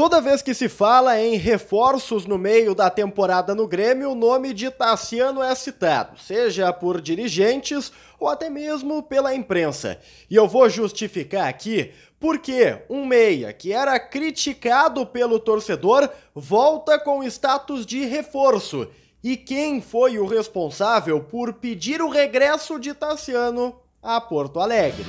Toda vez que se fala em reforços no meio da temporada no Grêmio, o nome de Tassiano é citado, seja por dirigentes ou até mesmo pela imprensa. E eu vou justificar aqui porque um meia que era criticado pelo torcedor volta com status de reforço. E quem foi o responsável por pedir o regresso de Tassiano a Porto Alegre?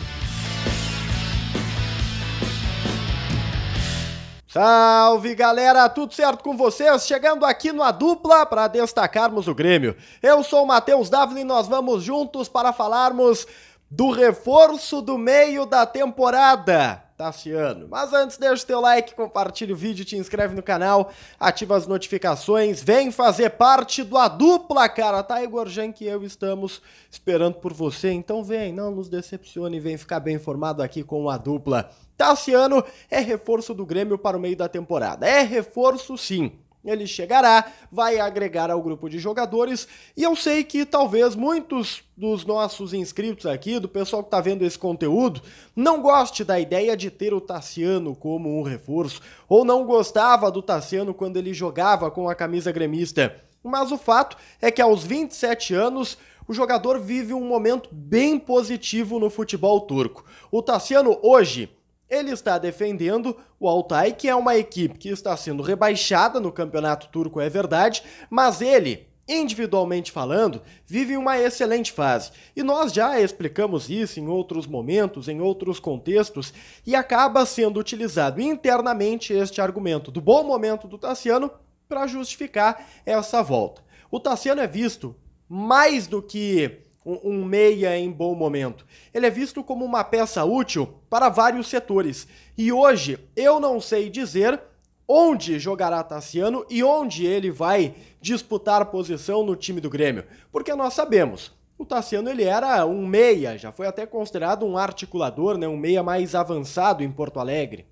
Salve galera, tudo certo com vocês? Chegando aqui no A Dupla para destacarmos o Grêmio. Eu sou o Matheus Davi e nós vamos juntos para falarmos do reforço do meio da temporada. Tassiano. Mas antes, deixa o teu like, compartilha o vídeo, te inscreve no canal, ativa as notificações, vem fazer parte do A Dupla, cara. Tá, Igor Jank e eu estamos esperando por você, então vem, não nos decepcione, vem ficar bem informado aqui com A Dupla. Tassiano é reforço do Grêmio para o meio da temporada. É reforço sim. Ele chegará, vai agregar ao grupo de jogadores, e eu sei que talvez muitos dos nossos inscritos aqui, do pessoal que está vendo esse conteúdo, não goste da ideia de ter o Tassiano como um reforço, ou não gostava do Tassiano quando ele jogava com a camisa gremista. Mas o fato é que aos 27 anos, o jogador vive um momento bem positivo no futebol turco. O Tassiano hoje ele está defendendo o Altay, que é uma equipe que está sendo rebaixada no campeonato turco, é verdade, mas ele, individualmente falando, vive uma excelente fase. E nós já explicamos isso em outros momentos, em outros contextos, e acaba sendo utilizado internamente este argumento do bom momento do Tassiano para justificar essa volta. O Tassiano é visto mais do que um meia em bom momento. Ele é visto como uma peça útil para vários setores. E hoje eu não sei dizer onde jogará Tassiano e onde ele vai disputar posição no time do Grêmio, porque nós sabemos. O Tassiano ele era um meia, já foi até considerado um articulador, né, um meia mais avançado em Porto Alegre.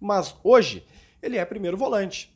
Mas hoje ele é primeiro volante.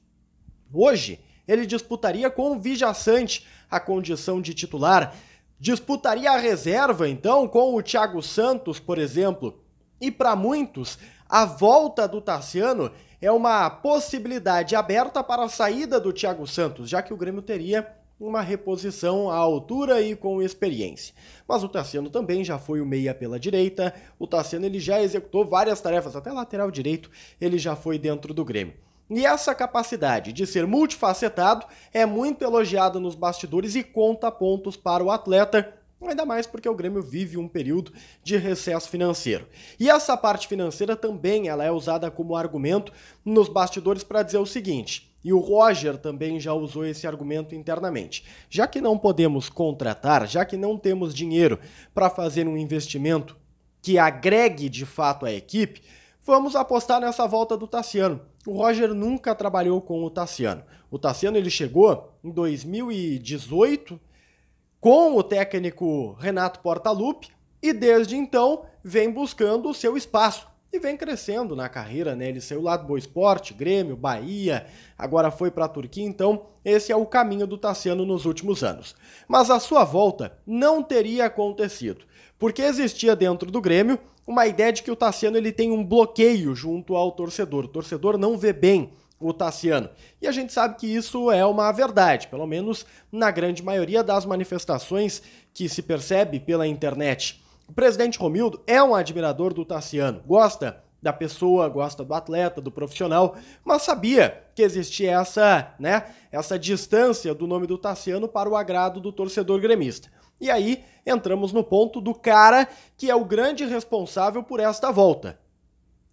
Hoje ele disputaria com o Vijaçante a condição de titular Disputaria a reserva, então, com o Thiago Santos, por exemplo. E para muitos, a volta do Tarciano é uma possibilidade aberta para a saída do Thiago Santos, já que o Grêmio teria uma reposição à altura e com experiência. Mas o Tassiano também já foi o meia pela direita, o Tassiano ele já executou várias tarefas, até lateral direito ele já foi dentro do Grêmio. E essa capacidade de ser multifacetado é muito elogiada nos bastidores e conta pontos para o atleta, ainda mais porque o Grêmio vive um período de recesso financeiro. E essa parte financeira também ela é usada como argumento nos bastidores para dizer o seguinte: e o Roger também já usou esse argumento internamente. Já que não podemos contratar, já que não temos dinheiro para fazer um investimento que agregue de fato a equipe, vamos apostar nessa volta do Tassiano o Roger nunca trabalhou com o Tassiano. O Tassiano ele chegou em 2018 com o técnico Renato Portaluppi e desde então vem buscando o seu espaço e vem crescendo na carreira, né? Ele saiu lá do Boa Esporte, Grêmio, Bahia, agora foi para a Turquia, então esse é o caminho do Tassiano nos últimos anos. Mas a sua volta não teria acontecido, porque existia dentro do Grêmio uma ideia de que o Tassiano ele tem um bloqueio junto ao torcedor. O torcedor não vê bem o Tassiano. E a gente sabe que isso é uma verdade, pelo menos na grande maioria das manifestações que se percebe pela internet o presidente Romildo é um admirador do Tassiano, gosta da pessoa, gosta do atleta, do profissional, mas sabia que existia essa, né, essa distância do nome do Tassiano para o agrado do torcedor gremista. E aí entramos no ponto do cara que é o grande responsável por esta volta.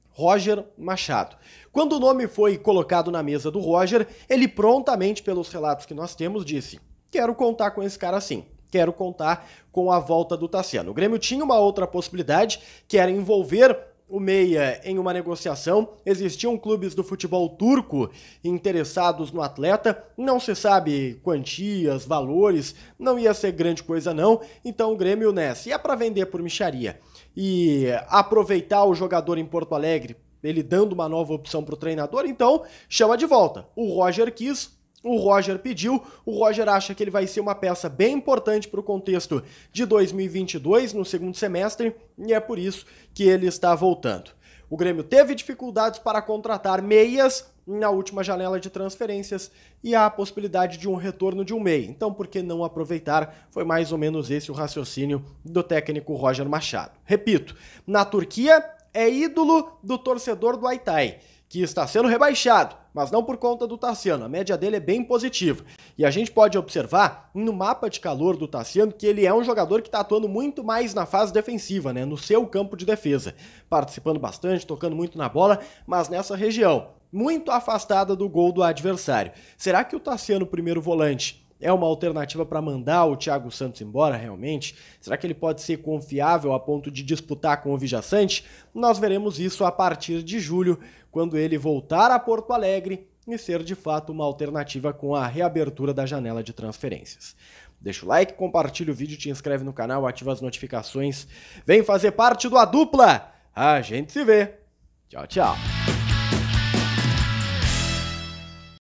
Roger Machado. Quando o nome foi colocado na mesa do Roger, ele prontamente, pelos relatos que nós temos, disse: Quero contar com esse cara sim quero contar com a volta do Tassiano. O Grêmio tinha uma outra possibilidade, que era envolver o Meia em uma negociação. Existiam clubes do futebol turco interessados no atleta. Não se sabe quantias, valores, não ia ser grande coisa não. Então o Grêmio, né, E é para vender por micharia e aproveitar o jogador em Porto Alegre, ele dando uma nova opção para o treinador, então chama de volta. O Roger quis, o Roger pediu. O Roger acha que ele vai ser uma peça bem importante para o contexto de 2022, no segundo semestre, e é por isso que ele está voltando. O Grêmio teve dificuldades para contratar meias na última janela de transferências e há a possibilidade de um retorno de um meia. Então, por que não aproveitar? Foi mais ou menos esse o raciocínio do técnico Roger Machado. Repito, na Turquia é ídolo do torcedor do Aitai que está sendo rebaixado, mas não por conta do Tassiano. A média dele é bem positiva. E a gente pode observar no mapa de calor do Tassiano que ele é um jogador que está atuando muito mais na fase defensiva, né? no seu campo de defesa. Participando bastante, tocando muito na bola, mas nessa região, muito afastada do gol do adversário. Será que o Tassiano, primeiro volante, é uma alternativa para mandar o Thiago Santos embora realmente? Será que ele pode ser confiável a ponto de disputar com o Vijaçante? Nós veremos isso a partir de julho, quando ele voltar a Porto Alegre e ser de fato uma alternativa com a reabertura da janela de transferências. Deixa o like, compartilha o vídeo, te inscreve no canal, ativa as notificações. Vem fazer parte do A Dupla! A gente se vê! Tchau, tchau!